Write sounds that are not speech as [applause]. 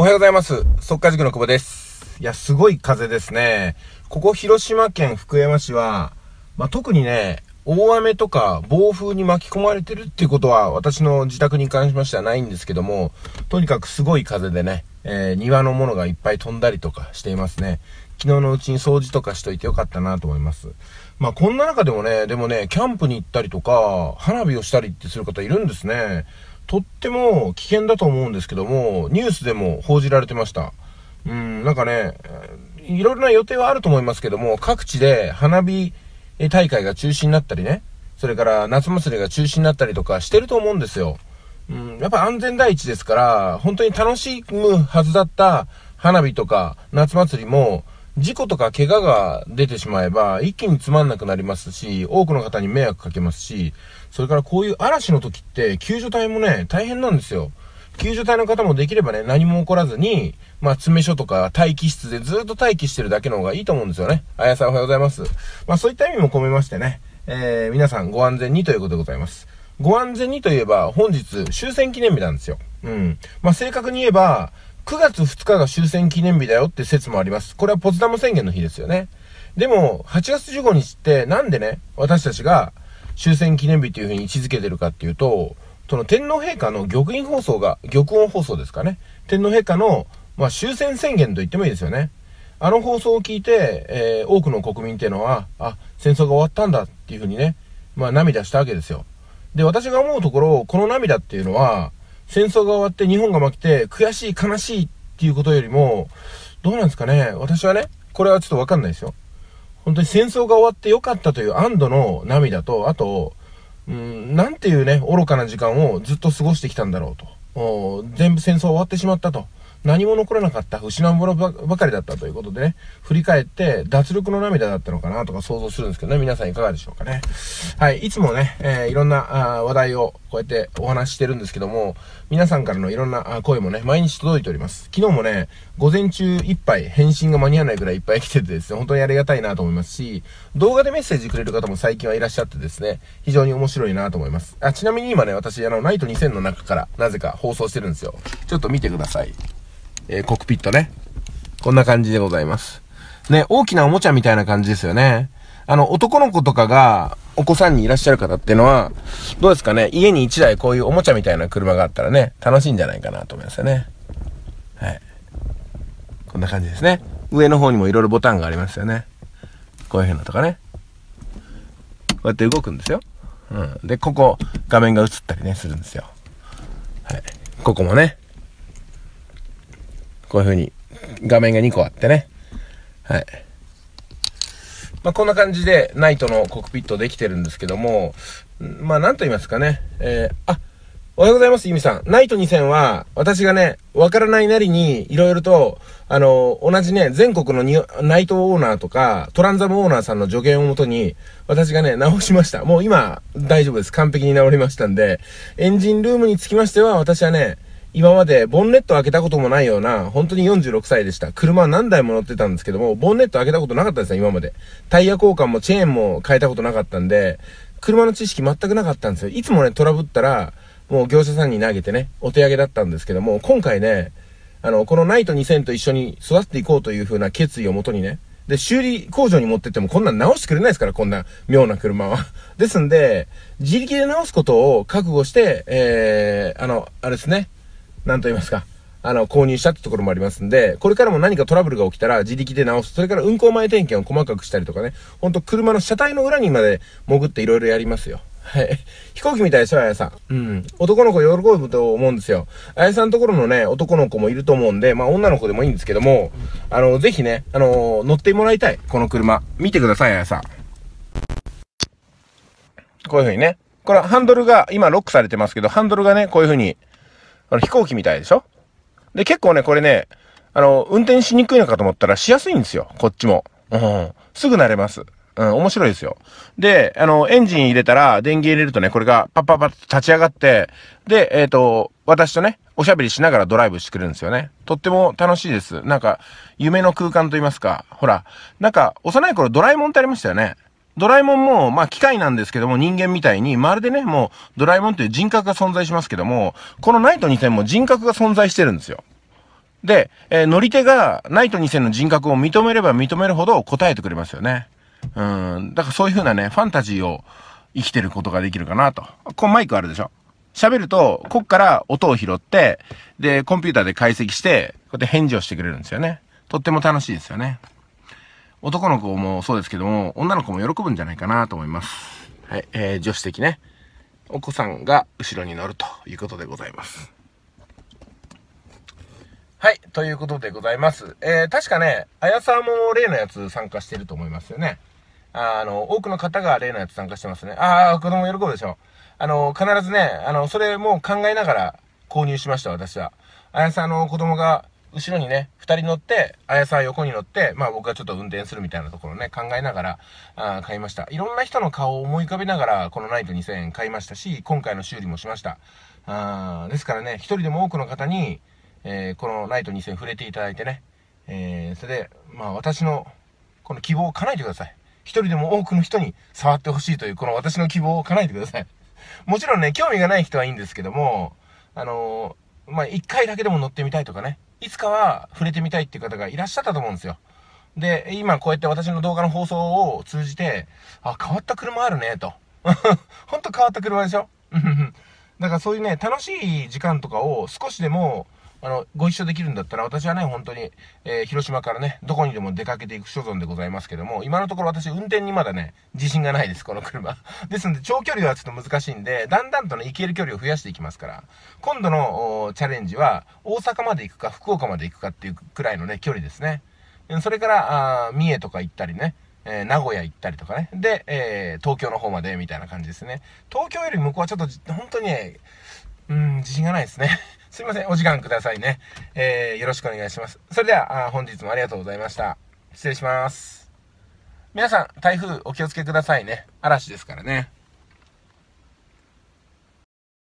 おはようございます。速稼塾の久保です。いや、すごい風ですね。ここ広島県福山市は、まあ、特にね、大雨とか暴風に巻き込まれてるっていうことは私の自宅に関しましてはないんですけども、とにかくすごい風でね、えー、庭のものがいっぱい飛んだりとかしていますね。昨日のうちに掃除とかしといてよかったなと思います。まあこんな中でもね、でもね、キャンプに行ったりとか、花火をしたりってする方いるんですね。とっても危険だと思うんですけども、ニュースでも報じられてました。うん、なんかね、いろいろな予定はあると思いますけども、各地で花火大会が中止になったりね、それから夏祭りが中止になったりとかしてると思うんですよ。うん、やっぱ安全第一ですから、本当に楽しむはずだった花火とか夏祭りも、事故とか怪我が出てしまえば、一気につまんなくなりますし、多くの方に迷惑かけますし、それからこういう嵐の時って、救助隊もね、大変なんですよ。救助隊の方もできればね、何も起こらずに、まあ、詰め所とか待機室でずっと待機してるだけの方がいいと思うんですよね。あやさんおはようございます。まあ、そういった意味も込めましてね、えー、皆さんご安全にということでございます。ご安全にといえば、本日、終戦記念日なんですよ。うん。まあ、正確に言えば、9月2日が終戦記念日だよって説もあります。これはポツダム宣言の日ですよね。でも、8月15日ってなんでね、私たちが終戦記念日というふうに位置づけてるかっていうと、その天皇陛下の玉音放送が、玉音放送ですかね。天皇陛下の、まあ、終戦宣言と言ってもいいですよね。あの放送を聞いて、えー、多くの国民っていうのは、あ、戦争が終わったんだっていうふうにね、まあ涙したわけですよ。で、私が思うところ、この涙っていうのは、戦争が終わって日本が負けて悔しい悲しいっていうことよりも、どうなんですかね私はね、これはちょっとわかんないですよ。本当に戦争が終わってよかったという安堵の涙と、あと、うん、なんていうね、愚かな時間をずっと過ごしてきたんだろうと。全部戦争終わってしまったと。何も残らなかった、失うものばかりだったということでね、振り返って脱力の涙だったのかなとか想像するんですけどね、皆さんいかがでしょうかね。はい、いつもね、えー、いろんなあ話題をこうやってお話ししてるんですけども、皆さんからのいろんな声もね、毎日届いております。昨日もね、午前中いっぱい返信が間に合わないくらいいっぱい来ててですね、本当にありがたいなと思いますし、動画でメッセージくれる方も最近はいらっしゃってですね、非常に面白いなと思います。あ、ちなみに今ね、私、あの、ナイト2000の中からなぜか放送してるんですよ。ちょっと見てください。えー、コックピットね。こんな感じでございます。ね、大きなおもちゃみたいな感じですよね。あの、男の子とかが、お子さんにいらっしゃる方っていうのは、どうですかね、家に1台こういうおもちゃみたいな車があったらね、楽しいんじゃないかなと思いますよね。はい。こんな感じですね。上の方にもいろいろボタンがありますよね。こういうなとかね。こうやって動くんですよ。うん。で、ここ、画面が映ったりね、するんですよ。はい。ここもね、こういう風に画面が2個あってね。はい。まあ、こんな感じで、ナイトのコックピットできてるんですけども、まあ、なんと言いますかね。えー、あ、おはようございます、ゆみさん。ナイト2000は、私がね、わからないなりに、いろいろと、あの、同じね、全国のナイトオーナーとか、トランザムオーナーさんの助言をもとに、私がね、直しました。もう今、大丈夫です。完璧に直りましたんで、エンジンルームにつきましては、私はね、今までボンネット開けたこともないような、本当に46歳でした。車何台も乗ってたんですけども、ボンネット開けたことなかったですね、今まで。タイヤ交換もチェーンも変えたことなかったんで、車の知識全くなかったんですよ。いつもね、トラブったら、もう業者さんに投げてね、お手上げだったんですけども、今回ね、あの、このナイト2000と一緒に育っていこうという風な決意をもとにね、で、修理工場に持ってってもこんなん直してくれないですから、こんな妙な車は。ですんで、自力で直すことを覚悟して、えー、あの、あれですね、なんと言いますか、あの、購入したってところもありますんで、これからも何かトラブルが起きたら自力で直す。それから運行前点検を細かくしたりとかね、ほんと車の車体の裏にまで潜っていろいろやりますよ。はい。飛行機みたいですよ、あやさん。うん。男の子喜ぶと思うんですよ。あやさんのところのね、男の子もいると思うんで、まあ女の子でもいいんですけども、あの、ぜひね、あのー、乗ってもらいたい。この車。見てください、あやさん。こういうふうにね。これハンドルが、今ロックされてますけど、ハンドルがね、こういうふうにあの飛行機みたいでしょで、結構ね、これね、あの、運転しにくいのかと思ったらしやすいんですよ、こっちも。うん。すぐ慣れます。うん、面白いですよ。で、あの、エンジン入れたら、電源入れるとね、これがパッパッパッと立ち上がって、で、えっ、ー、と、私とね、おしゃべりしながらドライブしてくれるんですよね。とっても楽しいです。なんか、夢の空間と言いますか、ほら、なんか、幼い頃ドラえもんってありましたよね。ドラえもんも、まあ、機械なんですけども、人間みたいに、まるでね、もう、ドラえもんという人格が存在しますけども、このナイト2 0 0 0も人格が存在してるんですよ。で、えー、乗り手が、ナイト2 0 0 0の人格を認めれば認めるほど答えてくれますよね。うん。だからそういう風なね、ファンタジーを生きてることができるかなと。こうマイクあるでしょ喋ると、こっから音を拾って、で、コンピューターで解析して、こうやって返事をしてくれるんですよね。とっても楽しいですよね。男の子もそうですけども、女の子も喜ぶんじゃないかなと思います。はい、えー、女子的ね。お子さんが後ろに乗るということでございます。はい、ということでございます。えー、確かね、綾んも例のやつ参加してると思いますよね。あの、多くの方が例のやつ参加してますね。ああ、子供喜ぶでしょ。あの、必ずね、あの、それも考えながら購入しました、私は。綾んの子供が、後ろにね、2人乗って、あやさん横に乗って、まあ僕がちょっと運転するみたいなところをね、考えながら、あ買いました。いろんな人の顔を思い浮かべながら、このナイト2000円買いましたし、今回の修理もしました。あですからね、1人でも多くの方に、えー、このナイト2000触れていただいてね、えー、それで、まあ私の、この希望を叶えてください。1人でも多くの人に触ってほしいという、この私の希望を叶えてください。もちろんね、興味がない人はいいんですけども、あのー、まあ、1回だけでも乗ってみたいとかね、いつかは触れてみたいっていう方がいらっしゃったと思うんですよ。で、今こうやって私の動画の放送を通じて、あ、変わった車あるね、と。ほんと変わった車でしょ [laughs] だからそういうね、楽しい時間とかを少しでも、あの、ご一緒できるんだったら、私はね、本当に、えー、広島からね、どこにでも出かけていく所存でございますけども、今のところ私、運転にまだね、自信がないです、この車。[laughs] ですので、長距離はちょっと難しいんで、だんだんとね、行ける距離を増やしていきますから、今度のチャレンジは、大阪まで行くか、福岡まで行くかっていうくらいのね、距離ですね。それから、あ三重とか行ったりね、えー、名古屋行ったりとかね。で、えー、東京の方までみたいな感じですね。東京より向こうはちょっと、本当にね、うん、自信がないですね。すいません、お時間くださいね。えー、よろしくお願いします。それでは、あ本日もありがとうございました。失礼します。皆さん、台風お気をつけくださいね。嵐ですからね。